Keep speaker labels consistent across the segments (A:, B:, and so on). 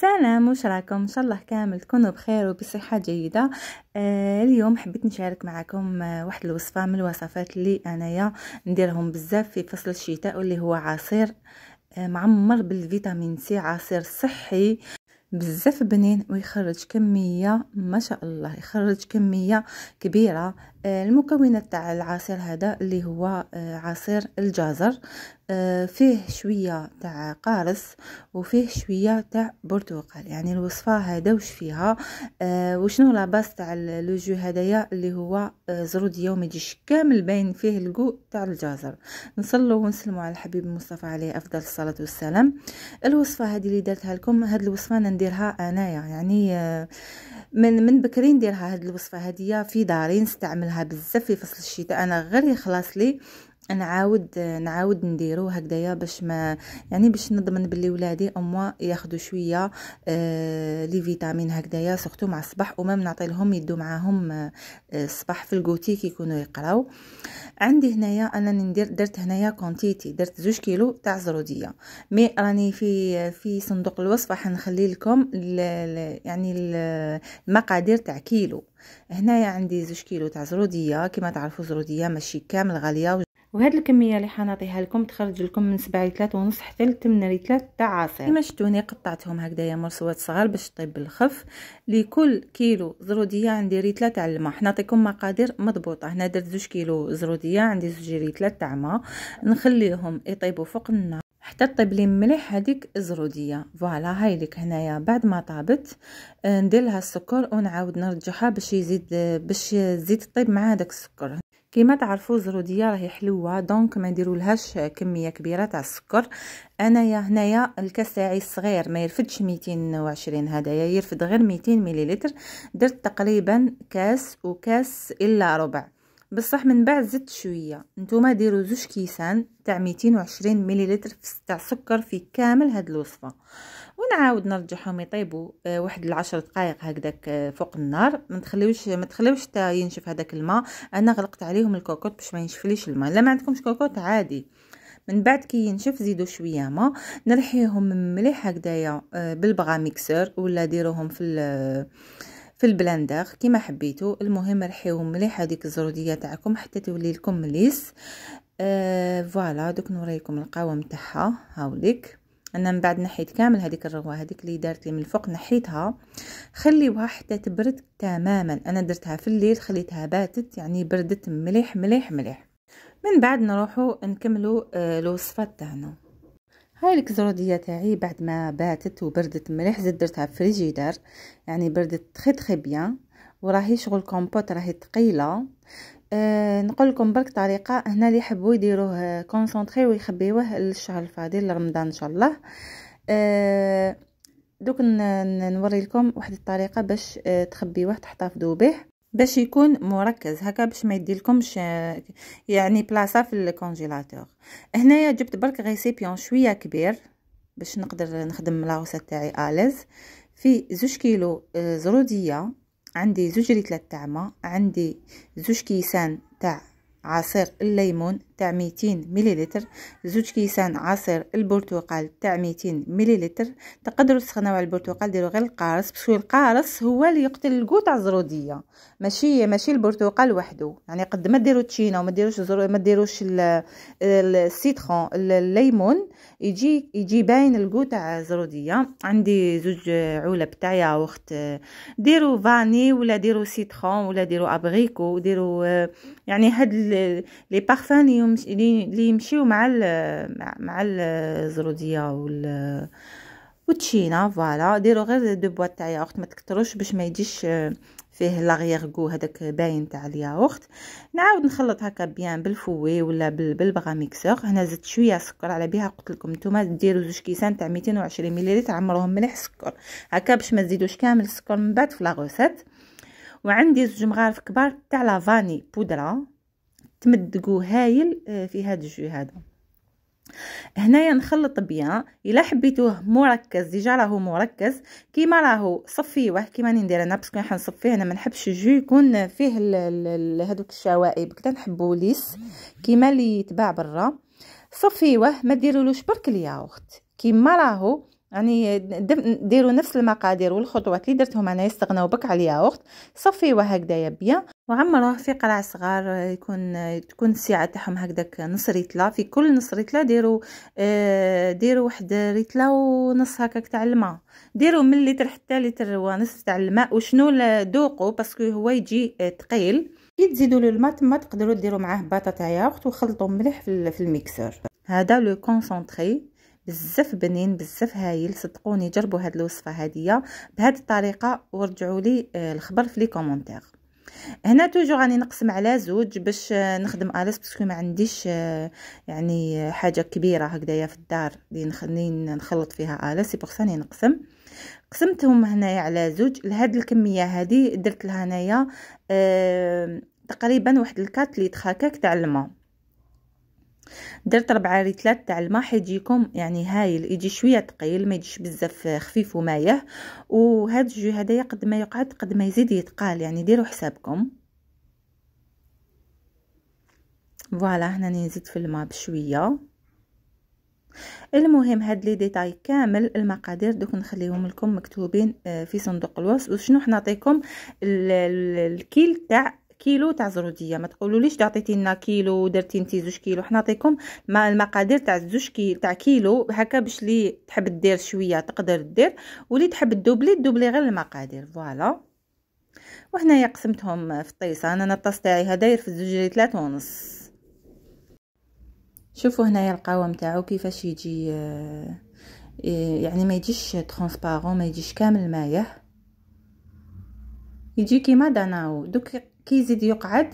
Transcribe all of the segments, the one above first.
A: سلام وش راكم ان شاء الله كامل تكونوا بخير وبصحه جيده آه اليوم حبيت نشارك معكم آه واحد الوصفه من الوصفات اللي انايا نديرهم بزاف في فصل الشتاء واللي هو عصير آه معمر بالفيتامين سي عصير صحي بزاف بنين ويخرج كميه ما شاء الله يخرج كميه كبيره آه، المكونات تاع العصير هذا اللي هو آه، عصير الجزر آه، فيه شويه تاع قارص وفيه شويه تاع برتقال يعني الوصفه هذا وش فيها وشنو لاباس تاع لو جو هدايا اللي هو زرود يومي يجيش كامل باين فيه الكو تاع الجزر نصلوا ونسلموا على الحبيب مصطفى عليه افضل الصلاه والسلام الوصفه هذه اللي درتها لكم هذه الوصفه انا نديرها انايا يعني من من بكري نديرها هاد الوصفه هذه في داري نستعمل كنستعملها بزاف في فصل الشتاء انا غير يخلص لي نعاود نعاود نديرو هكذايا باش ما يعني باش نضمن بلي ولادي اموا ياخذوا شويه آه لي فيتامين هكذايا سورتو مع الصباح ومام نعطي لهم يدو معاهم آه الصباح في الكوتي كيكونوا يقراو عندي هنايا انا ندير درت هنايا كونتيتي درت زوج كيلو تاع زروديه مي راني في في صندوق الوصفه حنخلي لكم الـ يعني المقادير تاع كيلو هنايا عندي زوج كيلو تاع زروديه كما تعرفوا زروديه ماشي كامل غاليه وهاد الكميه اللي حنعطيها لكم تخرج لكم من 7 ل 3 ونص حتى ل 8 ل 3 تاع عصير كما شفتوني قطعتهم هكذايا مرسوات صغار باش طيب بالخف لكل كيلو زروديه عندي ريتله تاع الماء حنعطيكم مقادير مضبوطه هنا درت 2 كيلو زروديه عندي زوج ريتله تاع ماء نخليهم يطيبوا فوق النار حتى طيب لي مليح هذيك الزروديه فوالا هاي لك هنايا بعد ما طابت آه، ندير لها السكر ونعاود نرجعها باش يزيد باش تزيد طيب مع هذاك السكر كيما تعرفوا الزروديه راهي حلوه دونك ما نديرولهاش كميه كبيره تاع السكر انايا هنايا الكاس تاعي الصغير ما يرفدش 220 هدايا يرفد غير 200 مليلتر درت تقريبا كاس وكاس الا ربع بصح من بعد زدت شويه نتوما ديروا زوج كيسان تاع 220 مليلتر تاع سكر في كامل هاد الوصفه ونعاود نرجعهم يطيبوا آه، واحد العشر دقائق هكذاك آه، فوق النار ما تخليوش ما تخليوش حتى ينشف هذاك الماء انا غلقت عليهم الكوكوط باش ما ينشفليش الماء لا ما عندكمش كوكوط عادي من بعد كي ينشف زيدوا شويه ما نرحيهم مليح هكذايا آه، بالبغا ميكسر ولا ديروهم في في البلاندر كيما حبيتو المهم رحيوهم مليح هذيك الزروديه تاعكم حتى تولي لكم مليس آه فوالا دوك نوريكم القوام تاعها هاوليك انا من بعد نحيت كامل هذيك الرغوه هذيك اللي دارت لي من الفوق نحيتها خليوها حتى تبرد تماما انا درتها في الليل خليتها باتت يعني بردت مليح مليح مليح من بعد نروحو نكملو آه، الوصفه تاعنا هاي الكزروديه تاعي بعد ما باتت وبردت مليح زدت درتها في فريجيدار يعني بردت تخي تخي بيان وراهي شغل كومبوت راهي تقيله آه، نقول لكم برك طريقه هنا اللي يحبوا يديروه كونسونطري ويخبيوه للشهر الفاضل لرمضان ان شاء الله آه، دوك نوري لكم واحد الطريقه باش آه، تخبيوه تحتفظوا به باش يكون مركز هكا باش ما يديلكمش يعني بلاصه في الكونجيلاتور هنايا جبت برك غيسيبيون شويه كبير باش نقدر نخدم لاوسه تاعي اليز في زوج كيلو زروديه عندي زوج ريتلات تاع ما عندي زوج كيسان تاع عصير الليمون تاع 200 مليلتر زوج كيسان عصير البرتقال تاع 200 مليلتر تقدروا تسخنوا على البرتقال ديروا غير القارص بشوي القارص هو اللي يقتل الكو تاع الزروديه ماشي ماشي البرتقال وحده يعني قد ما ديروا تشينا وما ديروش زرو ما ديروش السيترون الليمون يجي يجي باين الكو تاع الزروديه عندي زوج علب تاع ياغورت ديروا فاني ولا ديروا سيترون ولا ديروا ابريكو ديروا يعني هاد لي بارفان لي يمشيو مع الـ مع الزروديه وال وتشينا فوالا ديروا غير دو بوات تاع ياغورت ما تكتروش باش ما يجيش آه، فيه لاغيير كو هذاك باين تاع الياغورت نعاود نخلط هكا بيان بالفوي ولا بالبغا ميكسور هنا زدت شويه سكر على بها قلت لكم نتوما ديروا زوج كيسان تاع 220 مليلتر عمروهم مليح سكر هكا باش ما تزيدوش كامل السكر من بعد في لا وعندي زوج مغارف كبار تاع لافاني بودره تمدقوا هايل آه، في هذا الجو هذا هنايا نخلط بيان الا حبيتوه مركز ديجا راهو مركز كيما راهو صفيوه كيما راني ندير انا باسكو راح نصفيه انا ما نحبش الجو يكون فيه هذوك الشوائب كدا نحبو ليس كيما اللي يتباع برا صفيوه ما ديرولوش برك الياغورت كيما راهو يعني ديروا نفس المقادير والخطوات اللي درتهم انا يستغناو بك على الياغورت صفيوه هكذا يبيا وعمروه في قرع صغار يكون تكون السعه تاعهم هكذاك نص ريتلا في كل نص ريتلا ديروا آه ديروا واحد ريتلا ونص هكاك تاع الماء ديروا من لتر حتى لتر ونص تاع الماء وشنو ذوقوا باسكو هو يجي ثقيل آه، كي تزيدوا له الماء تما تقدروا ديروا معاه بطاطا ياغورت وخلطوا مليح في الميكسر هذا لو كونسونطري بزاف بنين بزاف هايل صدقوني جربوا هاد الوصفه هاديه بهاد الطريقه ورجعوا لي آه، الخبر في لي كومونتير هنا توجو غاني نقسم على زوج باش آه، نخدم اليس باسكو ما عنديش آه، يعني حاجه كبيره هكذايا في الدار اللي نخلط فيها اليس بوغ نقسم قسمتهم هنايا على زوج لهاد الكميه هادي درت لها هنايا أه تقريبا واحد الكات لتر تخاكك تاع الماء درت ربعة ريتلات تاع الماء حيجيكم يعني هايل يجي شويه ثقيل ما يجيش بزاف خفيف ومايه وهذا الجو هدايا قد ما يقعد قد ما يزيد يتقال يعني ديروا حسابكم فوالا هنا نزيد في الماء بشويه المهم هاد لي ديتاي كامل المقادير دوك نخليهم لكم مكتوبين آه، في صندوق الوصف وشنو حنعطيكم الكيل تاع كيلو تاع زروديه ما تقولوليش تعطيتي لنا كيلو درتي انت زوج كيلو حنا نعطيكم المقادير تاع زوج كيلو تاع كيلو هكا باش لي تحب دير شويه تقدر دير ولي تحب دوبلي دوبلي غير المقادير فوالا وهنايا قسمتهم في الطيسه انا الطاس تاعي هداير في الزوجري ثلاثة ونص شوفوا هنايا القوام تاعو كيفاش يجي آه، يعني ما يجيش ترونسبارون ما يجيش كامل مايه يجي كيما داناو دوك كيزيد يقعد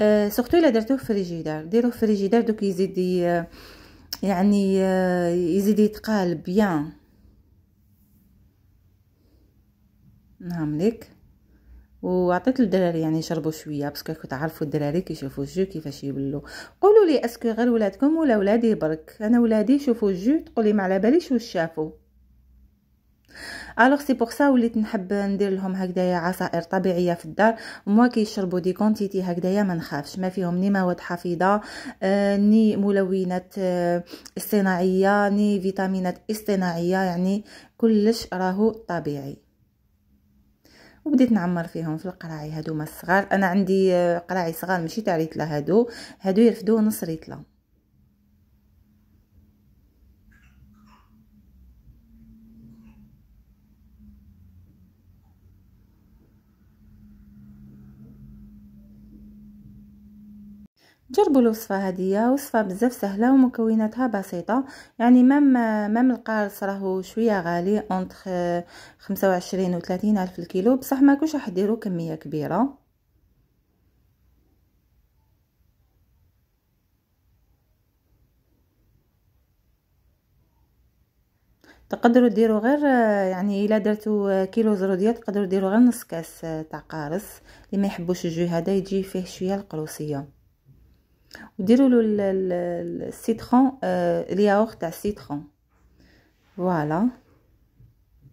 A: آه، سورتو الا درتوه في الفريجيدار ديروه في الفريجيدار دوك يزيد يعني آه، يزيد يتقال بيان نعملك وعطيت الدراري يعني يشربوا شويه باسكو كنت عارفوا الدراري كيشوفوا الجو كيفاش يبلو قولوا لي اسكو غير ولادكم ولا ولادي برك انا ولادي شوفوا الجو تقولي ما على باليش واش شافوا الوغ سي بوغ سا وليت نحب ندير لهم هكذايا عصائر طبيعيه في الدار موا كيشربوا دي كونتيتي هكذايا ما نخافش ما فيهم ني مواد حفيظه آه، ني ملونات آه، اصطناعيه ني فيتامينات اصطناعيه يعني كلش راهو طبيعي وبديت نعمر فيهم في القراعي هادو ما الصغار انا عندي آه، قراعي صغار ماشي تاع ريتلا هادو هادو يرفدو نص ريتلا جربوا الوصفه هذه وصفه بزاف سهله ومكوناتها بسيطه يعني مام مام القارص راهو شويه غالي اونتر 25 و 30 الف الكيلو بصح ما كوش راح ديروا كميه كبيره تقدروا ديروا غير يعني الا درتو كيلو زروديه تقدروا ديروا غير نص كاس تاع قارص اللي ما يحبوش الجو هذا يجي فيه شويه القروسيه وديروا له السيترون آه الياغور تاع السيترون فوالا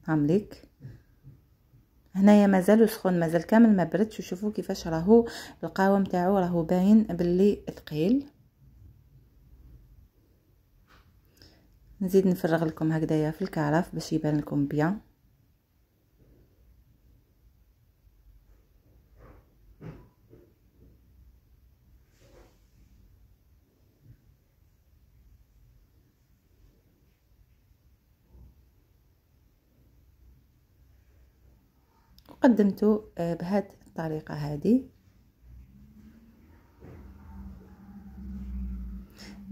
A: هامليك هنايا مازال سخون مازال كامل ما بردش وشوفوا كيفاش راهو القوام تاعو راهو باين باللي ثقيل نزيد نفرغ لكم هكذايا في الكعرف باش يبان لكم بيان قدمته آه، بهذه الطريقه هذه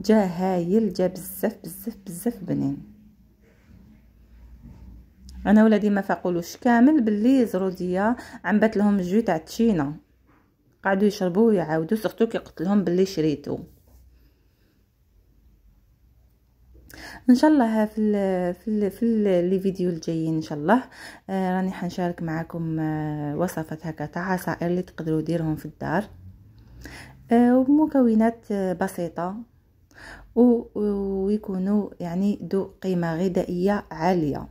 A: جا هايل جا بزاف بزاف بزاف بنين انا ولادي ما فاقولوش كامل باللي زروديه عم بات لهم الجو تاع التشينا قعدوا يشربوه ويعاودوا سورتو كيقتلهم باللي شريتو ان شاء الله في الـ في الـ في لي فيديو الجايين ان شاء الله آه، راني حنشارك معكم آه، وصفه وصفات هكا تاع عصائر اللي تقدروا ديرهم في الدار آه، ومكونات بسيطه ويكونوا يعني ذو قيمه غذائيه عاليه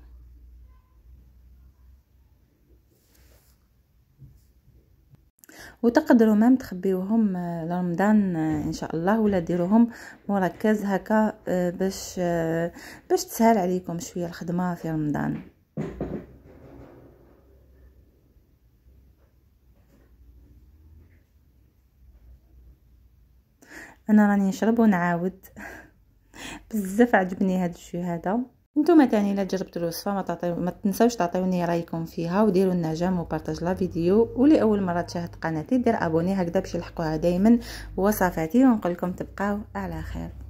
A: وتقدروا مام تخبيوهم آه، لرمضان آه، ان شاء الله ولا ديروهم مركز هكا آه، باش باش تسهل عليكم شويه الخدمه في رمضان انا راني نشرب ونعاود بزاف عجبني هذا الشيء هذا نتوما تاني الا جربتوا الوصفه ما, تعطي... ما تنساوش تعطيوني رايكم فيها وديروا النجم وبارطاج لا فيديو واللي اول مره تشاهد قناتي دير ابوني هكذا باش يلحقوها دائما وصفاتي ونقول لكم تبقاو على خير